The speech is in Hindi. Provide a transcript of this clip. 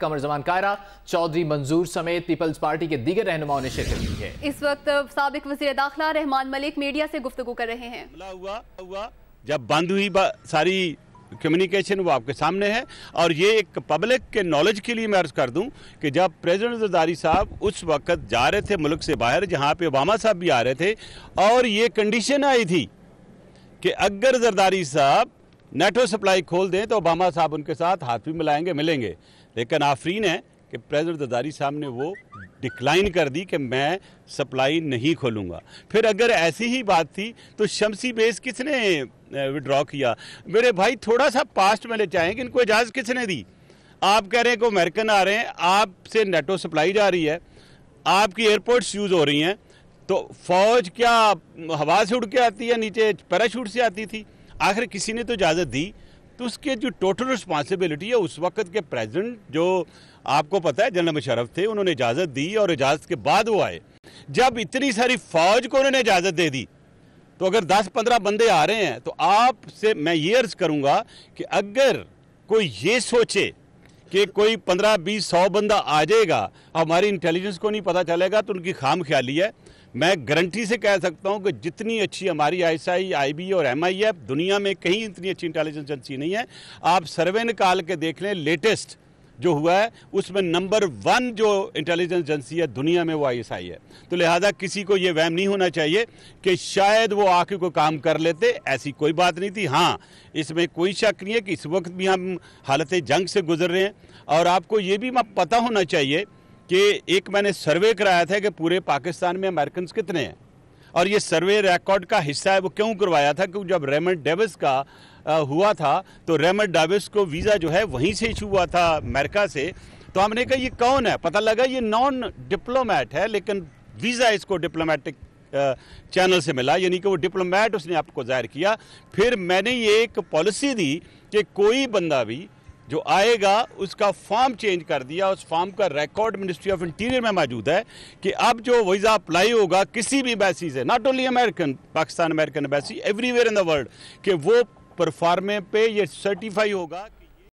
कमर जमान कायरा चौधरी मंजूर समेत पीपल्स पार्टी के दीगर रहनुमाओं ने शिरकत की है इस वक्त सबक वजी दाखिला रहमान मलिक मीडिया से गुफ्तु कर रहे हैं हुआ, हुआ। जब बंद हुई सारी कम्युनिकेशन वो आपके सामने है और ये एक पब्लिक के नॉलेज के लिए मैं अर्ज़ कर दूं कि जब प्रेसिडेंट जरदारी साहब उस वक्त जा रहे थे मुल्क से बाहर जहां पे ओबामा साहब भी आ रहे थे और ये कंडीशन आई थी कि अगर जरदारी साहब नेटो सप्लाई खोल दें तो ओबामा साहब उनके साथ हाथ भी मिलाएंगे मिलेंगे लेकिन आफरीन है कि प्रेजिडेंट जदारी साहब ने वो डिक्लाइन कर दी कि मैं सप्लाई नहीं खोलूँगा फिर अगर ऐसी ही बात थी तो शमसी बेस किसने विड्रॉ किया मेरे भाई थोड़ा सा पास्ट में ले चाहेंगे इनको इजाज़ किसने दी आप कह रहे हैं कि अमेरिकन आ रहे हैं आपसे नेटो सप्लाई जा रही है आपकी एयरपोर्ट्स यूज़ हो रही हैं तो फौज क्या हवा से उड़ के आती है नीचे पैराशूट से आती थी आखिर किसी ने तो इजाज़त दी तो उसके जो टोटल रिस्पॉन्सिबिलिटी है उस वक्त के प्रेजेंट जो आपको पता है जनरल मुशरफ थे उन्होंने इजाज़त दी और इजाज़त के बाद वो आए जब इतनी सारी फौज को उन्होंने इजाज़त दे दी तो अगर 10-15 बंदे आ रहे हैं तो आपसे मैं ये अर्ज़ करूँगा कि अगर कोई ये सोचे कि कोई पंद्रह बीस सौ बंदा आ जाएगा हमारी इंटेलिजेंस को नहीं पता चलेगा तो उनकी खाम ख्याली है मैं गारंटी से कह सकता हूं कि जितनी अच्छी हमारी आई आई आई बी और एम आई दुनिया में कहीं इतनी अच्छी इंटेलिजेंस एजेंसी नहीं है आप सर्वे निकाल के देख लें लेटेस्ट जो हुआ है उसमें नंबर वन जो इंटेलिजेंस एजेंसी है दुनिया में वो आई है तो लिहाजा किसी को ये वहम नहीं होना चाहिए कि शायद वो आके को काम कर लेते ऐसी कोई बात नहीं थी हाँ इसमें कोई शक नहीं है कि इस वक्त भी हम हालत जंग से गुजर रहे हैं और आपको ये भी पता होना चाहिए कि एक मैंने सर्वे कराया था कि पूरे पाकिस्तान में अमेरिकन कितने हैं और ये सर्वे रिकॉर्ड का हिस्सा है वो क्यों करवाया था क्योंकि जब रेमंड डेविस का हुआ था तो रेमंड डेविस को वीज़ा जो है वहीं से इशू हुआ था अमेरिका से तो हमने कहा ये कौन है पता लगा ये नॉन डिप्लोमेट है लेकिन वीज़ा इसको डिप्लोमेटिक चैनल से मिला यानी कि वो डिप्लोमेट उसने आपको जाहिर किया फिर मैंने ये एक पॉलिसी दी कि कोई बंदा भी जो आएगा उसका फॉर्म चेंज कर दिया उस फॉर्म का रिकॉर्ड मिनिस्ट्री ऑफ इंटीरियर में मौजूद है कि अब जो वीज़ा अप्लाई होगा किसी भी एम्बेसी से not only American Pakistan American embassy everywhere in the world कि वो परफॉर्मे पे ये सर्टिफाई होगा